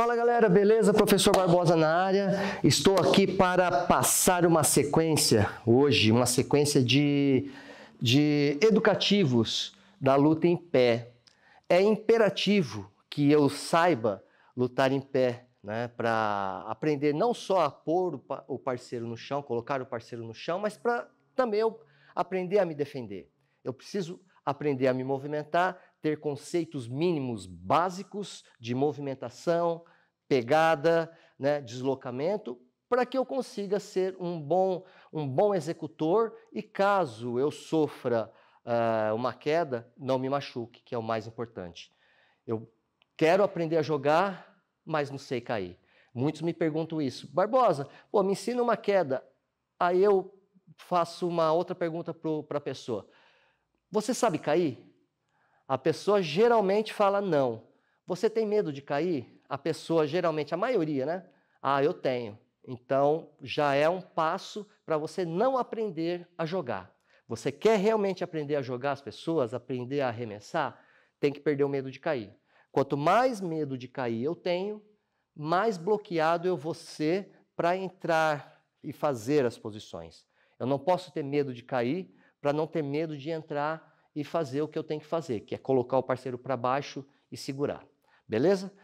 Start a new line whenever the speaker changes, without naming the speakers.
Fala galera, beleza? Professor Barbosa na área. Estou aqui para passar uma sequência hoje, uma sequência de, de educativos da luta em pé. É imperativo que eu saiba lutar em pé, né? Para aprender não só a pôr o parceiro no chão, colocar o parceiro no chão, mas para também eu aprender a me defender. Eu preciso aprender a me movimentar ter conceitos mínimos básicos de movimentação, pegada, né, deslocamento, para que eu consiga ser um bom, um bom executor e caso eu sofra uh, uma queda, não me machuque, que é o mais importante. Eu quero aprender a jogar, mas não sei cair. Muitos me perguntam isso. Barbosa, pô, me ensina uma queda. Aí eu faço uma outra pergunta para a pessoa. Você sabe cair? A pessoa geralmente fala não. Você tem medo de cair? A pessoa geralmente, a maioria, né? Ah, eu tenho. Então já é um passo para você não aprender a jogar. Você quer realmente aprender a jogar as pessoas, aprender a arremessar? Tem que perder o medo de cair. Quanto mais medo de cair eu tenho, mais bloqueado eu vou ser para entrar e fazer as posições. Eu não posso ter medo de cair para não ter medo de entrar e fazer o que eu tenho que fazer, que é colocar o parceiro para baixo e segurar. Beleza?